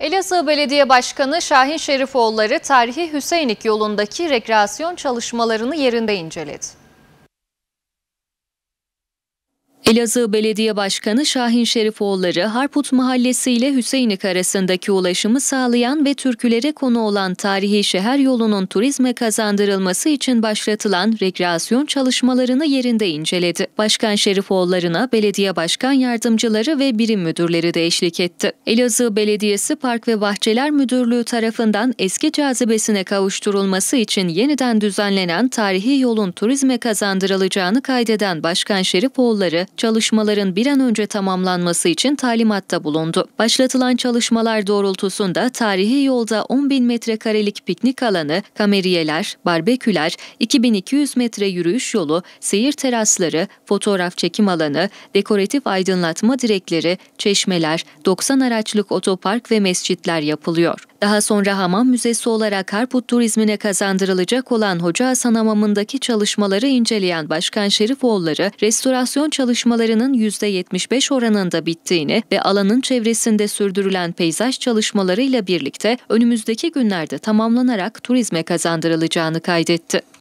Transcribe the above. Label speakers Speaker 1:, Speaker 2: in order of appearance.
Speaker 1: Elazığ Belediye Başkanı Şahin Şerifoğulları tarihi Hüseyinlik yolundaki rekreasyon çalışmalarını yerinde inceledi. Elazığ Belediye Başkanı Şahin Şerifoğulları, Harput Mahallesi ile Hüseyinik arasındaki ulaşımı sağlayan ve türkülere konu olan tarihi şehir yolunun turizme kazandırılması için başlatılan rekreasyon çalışmalarını yerinde inceledi. Başkan Şerifoğulları'na belediye başkan yardımcıları ve birim müdürleri de eşlik etti. Elazığ Belediyesi Park ve Bahçeler Müdürlüğü tarafından eski cazibesine kavuşturulması için yeniden düzenlenen tarihi yolun turizme kazandırılacağını kaydeden Başkan Şerifoğulları, çalışmaların bir an önce tamamlanması için talimatta bulundu. Başlatılan çalışmalar doğrultusunda tarihi yolda 10 bin metrekarelik piknik alanı, kameriyeler, barbeküler, 2200 metre yürüyüş yolu, seyir terasları, fotoğraf çekim alanı, dekoratif aydınlatma direkleri, çeşmeler, 90 araçlık otopark ve mescitler yapılıyor. Daha sonra hamam müzesi olarak Harput turizmine kazandırılacak olan Hoca Hasan Hamamı'ndaki çalışmaları inceleyen Başkan Şerifoğulları, restorasyon çalışmalarının %75 oranında bittiğini ve alanın çevresinde sürdürülen peyzaj çalışmalarıyla birlikte önümüzdeki günlerde tamamlanarak turizme kazandırılacağını kaydetti.